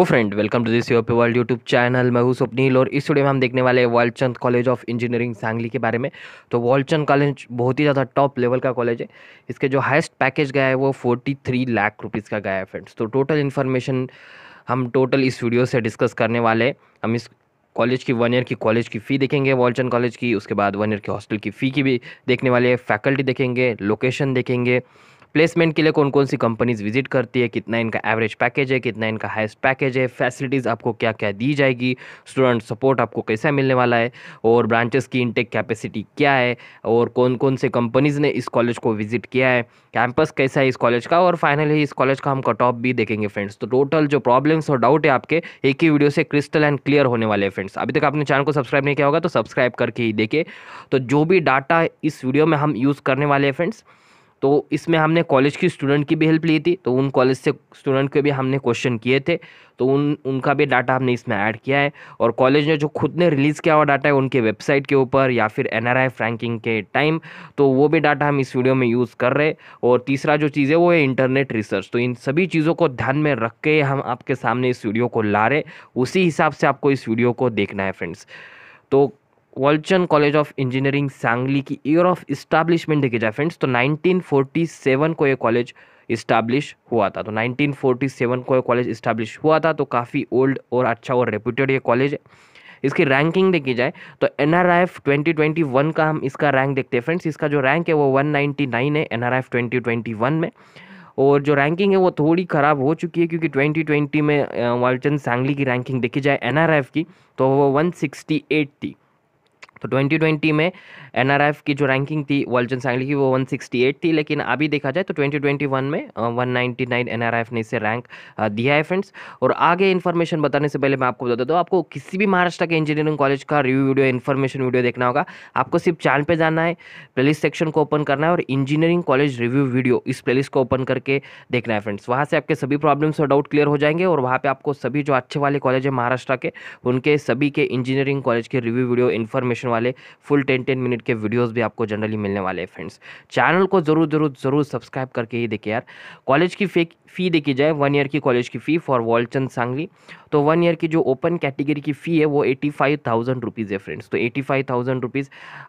O friend welcome to this your world YouTube channel मैं हूं स्वप्नील और इस वीडियो में हम देखने वाले हैं चंद कॉलेज ऑफ इंजीनियरिंग सांगली के बारे में तो चंद कॉलेज बहुत ही ज़्यादा टॉप लेवल का कॉलेज है इसके जो हाइस्ट पैकेज गया है वो फोर्टी थ्री लाख रुपीज़ का गया है फ्रेंड्स तो टोटल इन्फॉर्मेशन हम टोटल इस वीडियो से डिस्कस करने वाले हैं हम इस कॉलेज की वन ईयर की कॉलेज की फ़ी देखेंगे वॉलचंद कॉलेज की उसके बाद वन ईयर की हॉस्टल की फ़ी की भी देखने वाले हैं फैकल्टी देखेंगे लोकेशन देखेंगे प्लेसमेंट के लिए कौन कौन सी कंपनीज़ विजिट करती है कितना इनका एवरेज पैकेज है कितना इनका हाइस्ट पैकेज है फैसिलिटीज़ आपको क्या क्या दी जाएगी स्टूडेंट सपोर्ट आपको कैसा मिलने वाला है और ब्रांचेस की इनटेक कैपेसिटी क्या है और कौन कौन से कंपनीज़ ने इस कॉलेज को विजिट किया है कैंपस कैसा है इस कॉलेज का और फाइनली इस कॉलेज का हम कट ऑफ भी देखेंगे फ्रेंड्स तो टोटल जो प्रॉब्लम्स और डाउट है आपके एक ही वीडियो से क्रिस्टल एंड क्लियर होने वाले हैं फ्रेंड्स अभी तक आपने चैनल को सब्सक्राइब नहीं किया होगा तो सब्सक्राइब करके ही देखे तो जो भी डाटा इस वीडियो में हम यूज़ करने वाले हैं फ्रेंड्स तो इसमें हमने कॉलेज की स्टूडेंट की भी हेल्प ली थी तो उन कॉलेज से स्टूडेंट के भी हमने क्वेश्चन किए थे तो उन उनका भी डाटा हमने इसमें ऐड किया है और कॉलेज ने जो खुद ने रिलीज़ किया हुआ डाटा है उनके वेबसाइट के ऊपर या फिर एन फ्रैंकिंग के टाइम तो वो भी डाटा हम इस वीडियो में यूज़ कर रहे और तीसरा जो चीज़ है वो है इंटरनेट रिसर्च तो इन सभी चीज़ों को ध्यान में रख के हम आपके सामने इस वीडियो को ला रहे उसी हिसाब से आपको इस वीडियो को देखना है फ्रेंड्स तो Walchand college of engineering Sangli की ईयर ऑफ इस्टाब्लिशमेंट देखी जाए फ्रेंड्स तो 1947 को ये कॉलेज इस्टाब्लिश हुआ था तो 1947 को ये कॉलेज इस्टाब्लिश हुआ था तो काफ़ी ओल्ड और अच्छा और रेप्यूटेड ये कॉलेज है इसकी रैंकिंग देखी जाए तो N R F twenty twenty one का हम इसका रैंक देखते हैं फ्रेंड्स इसका जो रैंक है वो वन नाइन्टी नाइन है N R F twenty twenty one में और जो रैंकिंग है वो थोड़ी ख़राब हो चुकी है क्योंकि 2020 में वालचंद सांगली की रैंकिंग देखी जाए एन की तो वो 168 थी तो 2020 में एन की जो रैंकिंग थी वर्ल्डन सैंगली की वो 168 थी लेकिन अभी देखा जाए तो 2021 में 199 एनआरएफ ने इसे रैंक दिया है फ्रेंड्स और आगे इन्फॉर्मेशन बताने से पहले मैं आपको बता दूँ आपको किसी भी महाराष्ट्र के इंजीनियरिंग कॉलेज का रिव्यू वीडियो इन्फॉर्मेशन वीडियो देखना होगा आपको सिर्फ चैनल पर जाना है प्लेलिस्ट सेक्शन को ओपन करना है और इंजीनियरिंग कॉलेज रिव्यू वीडियो इस प्लेलिस्ट को ओपन करके देखना है फ्रेंड्स वहाँ से आपके सभी प्रॉब्लम्स और डाउट क्लियर हो जाएंगे और वहाँ पर आपको सभी जो अच्छे वाले कॉलेज है महाराष्ट्र के उनके सभी के इंजीनियरिंग कॉलेज के रिव्यू वीडियो इन्फॉर्मेशन वाले full ten ten minute related के वीडियोस भी आपको जनरली मिलने वाले हैं फ्रेंड्स चैनल को ज़रूर ज़रूर ज़रूर सब्सक्राइब करके ही देखिए यार कॉलेज की फ़ी देखी जाए वन ईयर की कॉलेज की फ़ी फॉर वॉलचंद सांगली तो वन ईयर की जो ओपन कैटेगरी की फ़ी है वो एटी फाइव थाउजेंड रुपीज़ है फ्रेंड्स तो एटी फाइव थाउजेंड रुपीज़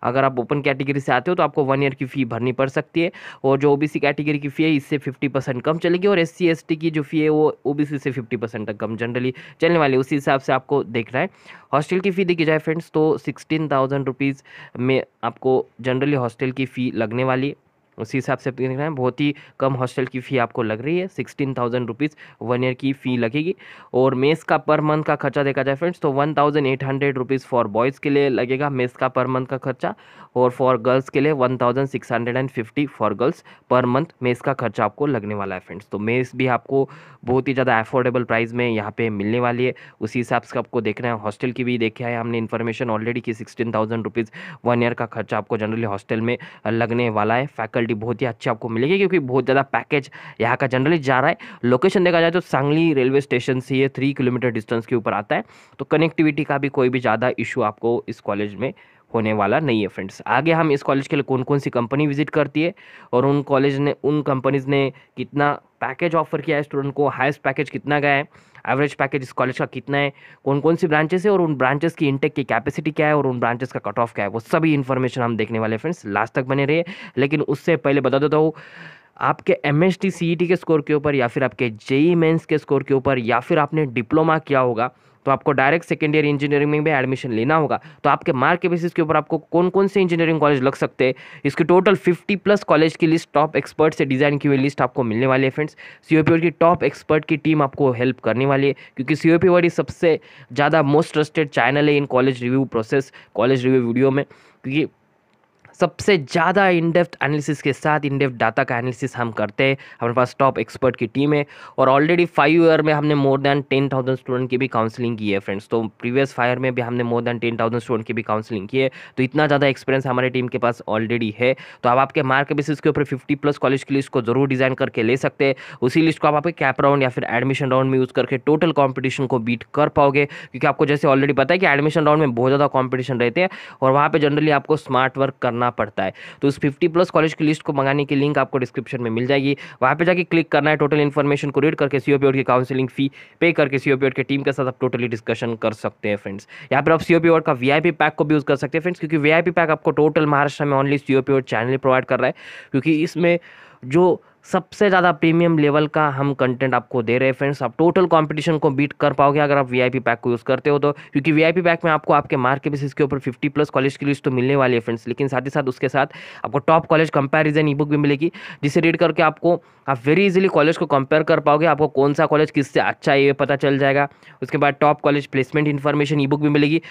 अगर आप ओपन कैटेगरी से आते हो तो आपको वन ईयर की फ़ी भरनी पड़ सकती है और जो ओ कैटेगरी की फ़ी है इससे फिफ्टी परसेंट कम चलेगी और एस सी की जो फ़ी है वो ओ से फिफ्टी परसेंट तक कम जनरली चलने वाली उसी हिसाब से आपको देखना है हॉस्टल की फ़ी देखी जाए फ्रेंड्स तो सिक्सटीन थाउजेंड रुपीज़ में आपको जनरली हॉस्टल की फ़ी लगने वाली उसी हिसाब से आप देख रहे हैं बहुत ही कम हॉस्टल की फ़ी आपको लग रही है sixteen thousand rupees one year की फ़ी लगेगी और मेस का पर मंथ का खर्चा देखा जाए फ्रेंड्स तो one thousand eight hundred rupees for boys के लिए लगेगा मेस का पर मंथ का खर्चा और फॉर गर्ल्स के लिए one thousand six hundred and fifty for girls per month mess का खर्चा आपको लगने वाला है फ्रेंड्स तो मेस भी आपको बहुत ही ज़्यादा एफोर्डेबल प्राइस में यहाँ पे मिलने वाली है उसी हिसाब से आपको देख रहे हैं हॉस्टल की भी देखा है हमने इन्फॉर्मेशन ऑलरेडी कि sixteen thousand rupees one year का खर्चा आपको जनरली हॉस्टल में लगने वाला है फैकल्टी क्वालिटी बहुत ही अच्छी आपको मिलेगी क्योंकि बहुत ज़्यादा पैकेज यहाँ का जनरली जा रहा है लोकेशन देखा जाए तो सांगली रेलवे स्टेशन से ये थ्री किलोमीटर डिस्टेंस के ऊपर आता है तो कनेक्टिविटी का भी कोई भी ज़्यादा इशू आपको इस कॉलेज में होने वाला नहीं है फ्रेंड्स आगे हम इस कॉलेज के लिए कौन कौन सी कंपनी विजिट करती है और उन कॉलेज ने उन कंपनीज ने कितना पैकेज ऑफर किया है स्टूडेंट को हाइस्ट पैकेज कितना का है एवरेज पैकेज इस कॉलेज का कितना है कौन कौन सी ब्रांचेस है और उन ब्रांचेस की इंटेक की कैपेसिटी क्या है और उन ब्रांचेस का कट ऑफ क्या है वो सभी इन्फॉर्मेशन हम देखने वाले फ्रेंड्स लास्ट तक बने रहे लेकिन उससे पहले बता देता हूँ आपके एम एस e के स्कोर के ऊपर या फिर आपके जेई मेन्स e के स्कोर के ऊपर या फिर आपने डिप्लोमा किया होगा तो आपको डायरेक्ट सेकेंड ईयर इंजीनियरिंग में भी एडमिशन लेना होगा तो आपके मार्क के बेसिस के ऊपर आपको कौन कौन से इंजीनियरिंग कॉलेज लग सकते हैं इसकी टोटल फिफ्टी प्लस कॉलेज की लिस्ट टॉप एक्सपर्ट से डिज़ाइन की हुई लिस्ट आपको मिलने वाली है फ्रेंड्स सी की टॉप एक्सपर्ट की टीम आपको हेल्प करने वाली है क्योंकि सी ओ सबसे ज़्यादा मोस्ट ट्रस्टेड चैनल है in college review process college review video में क्योंकि सबसे ज़्यादा इनडेप्थ एनालिसिस के साथ इनडेप्थ डाटा का एनालिसिस हम करते हैं हमारे पास टॉप एक्सपर्ट की टीम है और ऑलरेडी फाइव ईयर में हमने more than ten thousand student की भी काउंसलिंग की है फ्रेंड्स तो प्रीवियस फायर में भी हमने more than ten thousand student की भी काउंसलिंग की है तो इतना ज़्यादा एक्सपीरियंस हमारे टीम के पास ऑलरेडी है तो आप आपके मार्क बेसिस के ऊपर फिफ्टी प्लस कॉलेज की लिस्ट को जरूर डिज़ाइन करके ले सकते हैं उसी लिस्ट को आप आपके कैप राउंड या फिर एडमिशन राउंड में यूज़ करके टोटल कॉम्पिटिशन को बीट कर पाओगे क्योंकि आपको जैसे ऑलरेडी पता है कि एडमिशन राउंड में बहुत ज़्यादा कॉम्पिटिशन रहते हैं और वहाँ पर जनरली आपको स्मार्ट वर्क करना करना पड़ता है तो उस फिफ्टी प्लस कॉलेज की लिस्ट को मंगाने की लिंक आपको डिस्क्रिप्शन में मिल जाएगी वहाँ पर जाकर क्लिक करना है टोटल इन्फॉर्मेशन को रीड करके सी की काउंसिलिंग फी पे करके सी की टीम के साथ आप टोटली डिस्कशन कर सकते हैं फ्रेंड्स यहाँ पर आप सी ओ का वी पैक को भी यूज़ कर सकते हैं फ्रेंड्स क्योंकि वी पैक आपको टोटल महाराष्ट्र में only C O channel provide कर रहा है क्योंकि इसमें जो सबसे ज़्यादा प्रीमियम लेवल का हम कंटेंट आपको दे रहे हैं फ्रेंड्स आप टोटल कंपटीशन को बीट कर पाओगे अगर आप वीआईपी पैक को यूज़ करते हो तो क्योंकि वीआईपी पैक में आपको आपके मार्क के बेसिस के ऊपर 50 प्लस कॉलेज की लिस्ट तो मिलने वाली है फ्रेंड्स लेकिन साथ ही साथ उसके साथ आपको top college comparison e book भी मिलेगी जिसे रीड करके आपको आप वेरी इजिली कॉलेज को कंपेयर कर पाओगे आपको कौन सा कॉलेज किससे अच्छा है ये पता चल जाएगा उसके बाद top college placement information e book भी मिलेगी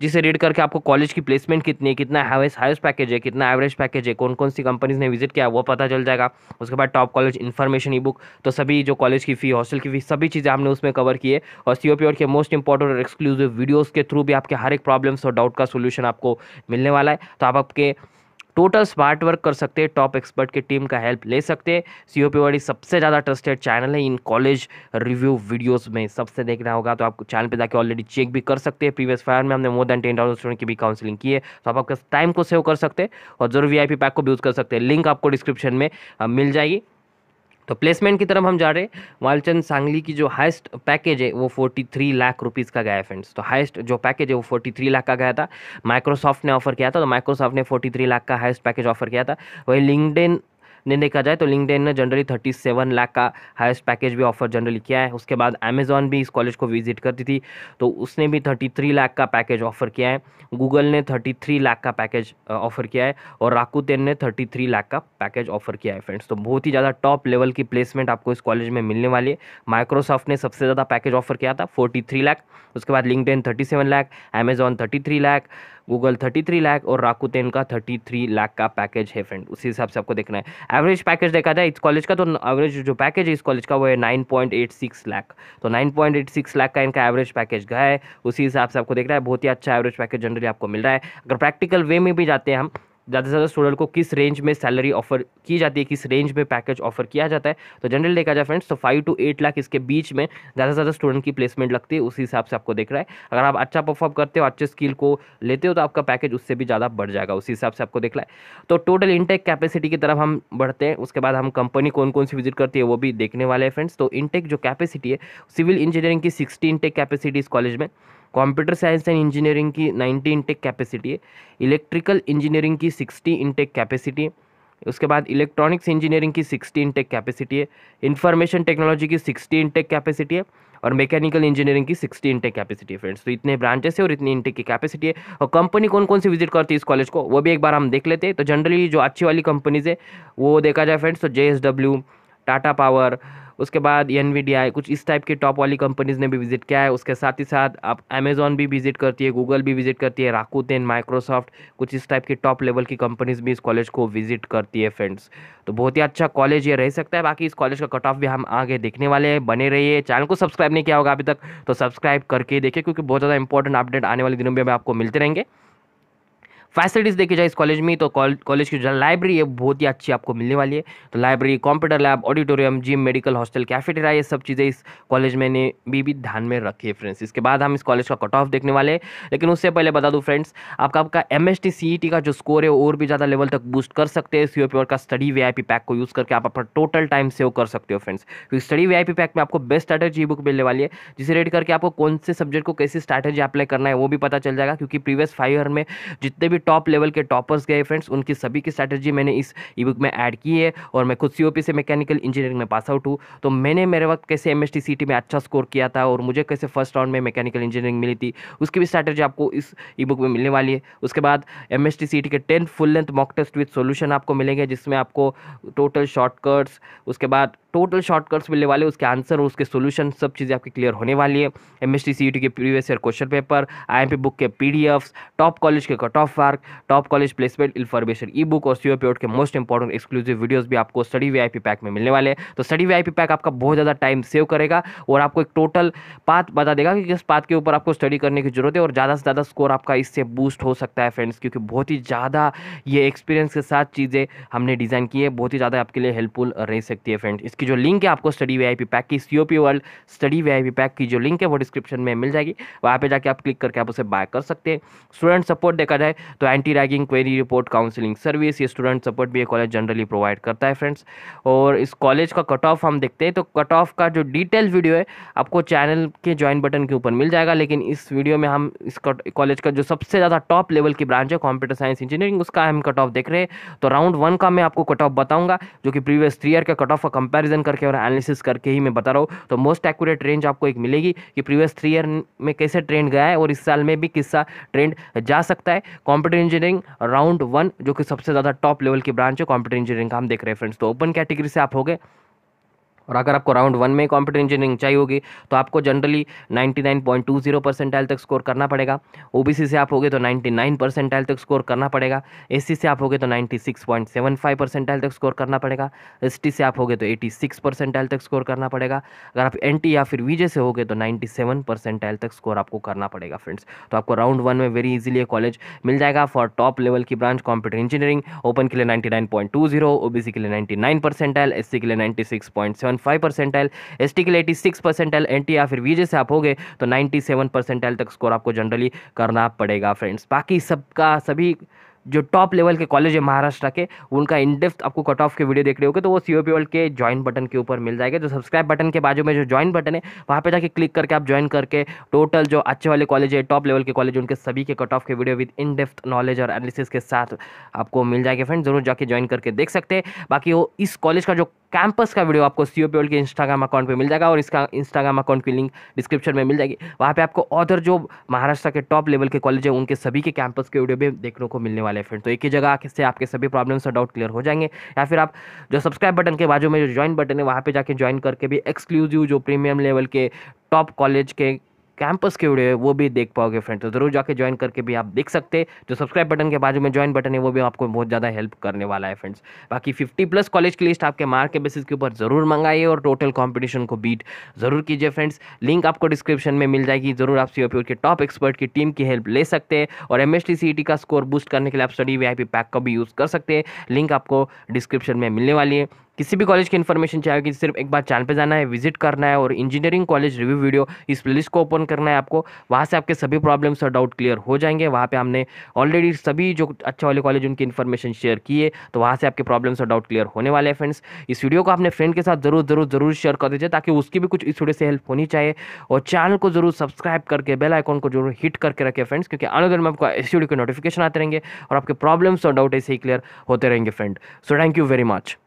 जिसे रीड करके आपको कॉलेज की प्लेसमेंट कितनी है कितना हाइस्ट पैकेज है कितना एवरेज पैकेज है कौन कौन सी कंपनीज ने विजिट किया वो पता चल जाएगा उसके बाद top college information e book तो सभी जो कॉलेज की फ़ी हॉस्टल की फ़ी सभी चीज़ें हमने उसमें कवर किए और सी ओ पी और के मोस्ट इंपॉर्टेंट और एक्सक्लूसिव वीडियोज़ के थ्रू भी आपके हर एक प्रॉब्लम्स और डाउट का सोल्यूशन आपको मिलने वाला है तो आप आपके टोटल स्मार्ट वर्क कर सकते हैं टॉप एक्सपर्ट की टीम का हेल्प ले सकते हैं सी ओ पी सबसे ज़्यादा ट्रस्टेड चैनल है इन कॉलेज रिव्यू वीडियोस में सबसे देखना होगा तो आप चैनल पे जाके ऑलरेडी चेक भी कर सकते हैं प्रीवियस फायर में हमने more than ten thousand student की भी काउंसलिंग की है तो आप आपका टाइम को सेव कर सकते हैं और जरूर वी पैक को भी यूज़ कर सकते हैं लिंक आपको डिस्क्रिप्शन में मिल जाएगी तो प्लेसमेंट की तरफ हम जा रहे हैं वालचंद सांगली की जो हाइस्ट पैकेज है वो 43 लाख रुपीज़ का गया है फ्रेंड्स तो हाइस्ट जो पैकेज है वो 43 लाख का गया था माइक्रोसॉफ्ट ने ऑफर किया था तो माइक्रोसॉफ्ट ने 43 लाख का हाइस्ट पैकेज ऑफर किया था वही लिंकडेन नहीं देखा जाए तो लिंकड ने जनरली थर्टी सेवन लाख का हाइस्ट पैकेज भी ऑफर जनरली किया है उसके बाद अमेजॉन भी इस कॉलेज को विजिट करती थी तो उसने भी थर्टी थ्री लाख का पैकेज ऑफर किया है गूगल ने थर्टी थ्री लाख का पैकेज ऑफर किया है और राकूतेन ने थर्टी थ्री लाख का पैकेज ऑफर किया है फ्रेंड्स तो बहुत ही ज़्यादा टॉप लेवल की प्लेसमेंट आपको इस कॉलेज में मिलने वाली है माइक्रोसॉफ्ट ने सबसे ज़्यादा पैकेज ऑफर किया था फोर्टी थ्री लाख उसके बाद LinkedIn thirty seven lakh Amazon thirty three lakh Google thirty three lakh और राकूतेन का थर्टी थ्री लाख का पैकेज है फ्रेंड उसी हिसाब से आपको देखना है एवरेज पैकेज देखा जाए इस कॉलेज का तो एवरेज जो पैकेज है इस कॉलेज का वो है nine point eight six lakh तो nine point eight six lakh का इनका एवरेज पैकेज गया है उसी हिसाब से आपको देखना है बहुत ही अच्छा एवरेज पैकेज जनरली आपको मिल रहा है अगर प्रैक्टिकल वे में भी जाते हैं हम ज़्यादा से ज़्यादा स्टूडेंट को किस रेंज में सैलरी ऑफर की जाती है किस रेंज में पैकेज ऑफर किया जाता है तो जनरल देखा जाए फ्रेंड्स तो फाइव टू एट लाख इसके बीच में ज़्यादा से ज़्यादा स्टूडेंट की प्लेसमेंट लगती है उसी हिसाब से आपको देख रहा है अगर आप अच्छा परफॉर्म करते हो अच्छे स्किल को लेते हो तो आपका पैकेज उससे भी ज़्यादा बढ़ जाएगा उसी हिसाब से आपको देख रहा है तो टोटल इनटेक कैपेसिटी की तरफ हम बढ़ते हैं उसके बाद हम कंपनी कौन कौन सी विजिट करती है वो भी देखने वाले हैं फ्रेंड्स तो इनटेक जो कैपेसिटी है सिविल इंजीनियरिंग की सिक्सटी इनटेक कैपेसिटी इस कॉलेज में कंप्यूटर साइंस एंड इंजीनियरिंग की 90 इंटेक कैपेसिटी है इलेक्ट्रिकल इंजीनियरिंग की 60 इंटेक कैपेसिटी है उसके बाद इलेक्ट्रॉनिक्स इंजीनियरिंग की 60 इंटेक कैपेसिटी है इन्फॉर्मेशन टेक्नोलॉजी की 60 इंटेक कैपेसिटी है और मैकेनिकल इंजीनियरिंग की 60 इंटेक कैपेसिटी है फ्रेंड्स तो इतने ब्रांचेस है और इतनी इंटेक की कैपेसिटी है और कंपनी कौन कौन सी विजिट करती है इस कॉलेज को वो भी एक बार हम देख लेते हैं तो जनरली जो अच्छी वाली कंपनीज़ है वो देखा जाए फ्रेंड्स तो जे टाटा पावर उसके बाद एन कुछ इस टाइप की टॉप वाली कंपनीज़ ने भी विज़िट किया है उसके साथ ही साथ आप अमेजोन भी विज़िट करती है गूगल भी विज़िट करती है राकूतेन माइक्रोसॉफ्ट कुछ इस टाइप की टॉप लेवल की कंपनीज़ भी इस कॉलेज को विज़िट करती है फ्रेंड्स तो बहुत ही अच्छा कॉलेज ये रह सकता है बाकी इस कॉलेज का कट ऑफ भी हम आगे देखने वाले हैं बने रहिए है चैनल को सब्सक्राइब नहीं किया होगा अभी तक तो सब्सक्राइब करके देखिए क्योंकि बहुत ज़्यादा इंपॉर्टेंट अपडेट आने वाले दिनों में आपको मिलते रहेंगे फैसिलिटीज़ देखी जाए इस कॉलेज में तो कॉलेज की जो लाइब्रेरी है बहुत ही अच्छी आपको मिलने वाली है तो library computer lab auditorium gym medical hostel cafeteria ये सब चीज़ें इस कॉलेज में ने भी, भी ध्यान में रखी है फ्रेंड्स इसके बाद हम इस कॉलेज का कट ऑफ देखने वाले हैं लेकिन उससे पहले बता दूँ फ्रेंड्स आपका आपका एम एस e का जो स्कोर है और भी ज़्यादा लेवल तक बूस्ट कर सकते हैं सी ओ का स्टडी वी पैक को यूज़ करके आप अपना टोटल टाइम सेव कर सकते हो फ्रेंड्स क्योंकि स्टडी वी पैक में आपको बेस्ट स्ट्रैटेजी बुक मिलने वाली है जिसे रेड करके आपको कौन से सब्जेक्ट को कैसी स्ट्रैटेजी अप्लाई करना है वो भी पता चल जाएगा क्योंकि प्रीवियस फाइव ईयर में जितने भी भी टॉप लेवल के टॉपर्स गए फ्रेंड्स उनकी सभी की स्ट्रैटेजी मैंने इस ई बुक में ऐड की है और मैं खुद सी से मैकेनिकल इंजीनियरिंग में पास आउट हूँ तो मैंने मेरे वक्त कैसे एम एस में अच्छा स्कोर किया था और मुझे कैसे फर्स्ट राउंड में मैकेनिकल इंजीनियरिंग मिली थी उसकी भी स्ट्रैटेजी आपको इस ई बुक में मिलने वाली है उसके बाद एम एस के ten full length mock test with solution आपको मिलेंगे जिसमें आपको टोटल शॉर्टकट्स उसके बाद टोटल शॉर्टकट्स मिलने वाले उसके आंसर और उसके सोल्यूशन सब चीज़ें आपकी क्लियर होने वाली है एम एस के previous year question paper e book के पी टॉप कॉलेज के cut off mark top college placement information e book और सी के मोस्ट इंपॉर्टेंट एक्सक्लूसिव वीडियोस भी आपको स्टडी वी पैक में मिलने वाले हैं तो स्टडी वी पैक आपका बहुत ज़्यादा टाइम सेव करेगा और आपको एक टोटल पाथ बता देगा कि किस पाथ के ऊपर आपको स्टडी करने की जरूरत है और ज़्यादा से ज़्यादा स्कोर आपका इससे बूस्ट हो सकता है फ्रेंड्स क्योंकि बहुत ही ज़्यादा ये एक्सपीरियंस के साथ चीज़ें हमने डिज़ाइन की है बहुत ही ज़्यादा आपके लिए हेल्पफुल रह सकती है फ्रेंड्स इसकी जो लिंक है आपको स्टडी वी पैक की C world study V pack की जो लिंक है वो डिस्क्रिप्शन में मिल जाएगी वहाँ पर जाके आप क्लिक करके आप उसे बाय कर सकते हैं स्टूडेंट सपोर्ट देखा जाए तो anti ragging query report counselling service ये स्टूडेंट सपोर्ट भी ये कॉलेज जनरली प्रोवाइड करता है फ्रेंड्स और इस कॉलेज का कट ऑफ हम देखते हैं तो कट ऑफ का जो डिटेल वीडियो है आपको चैनल के ज्वाइन बटन के ऊपर मिल जाएगा लेकिन इस वीडियो में हम इस कॉलेज का जो सबसे ज़्यादा टॉप लेवल की ब्रांच है कंप्यूटर साइंस इंजीनियरिंग उसका हम कट ऑफ देख रहे हैं तो राउंड वन का मैं आपको कट ऑफ बताऊंगा जो कि प्रीवियस थ्री ईयर का कट ऑफ का कंपेरिजन करके और एनालिसिस करके ही मैं बता रहा हूँ तो मोस्ट एक्यूरेट रेंज आपको एक मिलेगी कि प्रीवियस थ्री ईयर में कैसे ट्रेंड गया है और इस साल में भी किस्सा ट्रेंड जा सकता है computer computer engineering round one जो कि सबसे ज़्यादा टॉप लेवल की ब्रांच है कंप्यूटर इंजीनियरिंग का हम देख रहे हैं फ्रेंड्स तो ओपन कैटेगरी से आप हो गए और अगर आपको राउंड वन में कंप्यूटर इंजीनियरिंग चाहिए होगी तो आपको जनरली 99.20 परसेंटाइल तक स्कोर करना पड़ेगा ओबीसी से आप होगे तो 99 परसेंटाइल तक स्कोर करना पड़ेगा एससी से आप होगे तो 96.75 परसेंटाइल तक स्कोर करना पड़ेगा एसटी से आप होगे तो 86 परसेंटाइल तक स्कोर करना पड़ेगा अगर आप एन या फिर वीजे से होगे तो नाइन्टी परसेंटाइल तक स्कोर आपको करना पड़ेगा फ्रेंड्स तो आपको राउंड वन में वेरी इजीली कॉलेज मिल जाएगा फॉर टॉप लेवल की ब्रांच कंप्यूटर इंजीनियरिंग ओपन के लिए नाइन्टी ओबीसी के लिए नाइन्टी परसेंटाइल एससी के लिए ninety five percentile S T के लिए eighty six percentile N T या फिर वीजे से आप हो गए तो नाइन्टी सेवन परसेंटाइल तक स्कोर आपको जनरली करना पड़ेगा फ्रेंड्स बाकी सबका सभी जो टॉप लेवल के कॉलेज है महाराष्ट्र के उनका इनडेप्थ आपको कट ऑफ के वीडियो देख रहे हो तो वो सी ओ पी वर्ल्ड के ज्वाइन बटन के ऊपर मिल जाएगा जो सब्सक्राइब बटन के बाजू में जो ज्वाइन बटन है वहाँ पे जाके क्लिक करके आप ज्वाइन करके टोटल जो अच्छे वाले कॉलेज है टॉप लेवल के कॉलेज उनके सभी के कट ऑफ के video with in depth knowledge और एनालिसिस के साथ आपको मिल जाएगा फ्रेंड जरूर जाके ज्वाइन करके देख सकते हैं बाकी वो इस कॉलेज का जो कैंपस का वीडियो आपको सी ओ पी के इंस्टाग्राम अकाउंट पे मिल जाएगा और इसका इंस्टाग्राम अकाउंट की लिंक डिस्क्रिप्शन में मिल जाएगी वहाँ पे आपको अदर जो महाराष्ट्र के टॉप लेवल के कॉलेज है उनके सभी के कैंपस के वीडियो भी देखने को मिलने वाले हैं फ्रेंड तो एक ही जगह से आपके सभी प्रॉब्लम्स और डाउट क्लियर हो जाएंगे या फिर आप जो सब्सक्राइब बटन के बाजू में जो ज्वाइन बटन है वहाँ पर जाकर ज्वाइन करके भी एक्सक्लूसिव जो प्रीमियम लेवल के टॉप कॉलेज के कैंपस के उड़े है वो भी देख पाओगे फ्रेंड तो ज़रूर जाके ज्वाइन करके भी आप देख सकते हैं जो सब्सक्राइब बटन के बाजू में ज्वाइन बटन है वो भी आपको बहुत ज़्यादा हेल्प करने वाला है फ्रेंड्स बाकी फिफ्टी प्लस कॉलेज की लिस्ट आपके मार्क के बेसिस के ऊपर ज़रूर मंगाइए और टोटल कॉम्पिटिशन को बीट ज़रूर कीजिए फ्रेंड्स लिंक आपको डिस्क्रिप्शन में मिल जाएगी ज़रूर आप सी के टॉप एक्सपर्ट की टीम की हेल्प ले सकते हैं और एम एस e का स्कोर बूस्ट करने के लिए आप स्टडी वी पैक का भी यूज़ कर सकते हैं लिंक आपको डिस्क्रिप्शन में मिलने वाली है किसी भी कॉलेज की इन्फॉर्मेशन चाहिए कि सिर्फ एक बार चैनल पे जाना है विजिट करना है और इंजीनियरिंग कॉलेज रिव्यू वीडियो इस प्लेलिस्ट को ओपन करना है आपको वहाँ से आपके सभी प्रॉब्लम्स और डाउट क्लियर हो जाएंगे वहाँ पे हमने ऑलरेडी सभी जो अच्छे वाले कॉलेज उनकी इन्फॉर्मेशन शेयर की है तो वहाँ से आपके प्रॉब्लम्स और डाउट क्लियर होने वाले हैं फ्रेंड्स इस वीडियो को अपने फ्रेंड के साथ जरूर जरूर जरूर शेयर कर दीजिए ताकि उसकी भी कुछ इस वीडियो से हेल्प होनी चाहिए और चैनल को जरूर सब्सक्राइब करके बेल आइकॉन को जरूर हिट करके रखें फ्रेंड्स क्योंकि आने दिन में आपको इस वीडियो के नोटिफिकेशन आते रहेंगे और आपके प्रॉब्लम्स और डाउट ऐसे ही क्लियर होते रहेंगे friend so thank you very much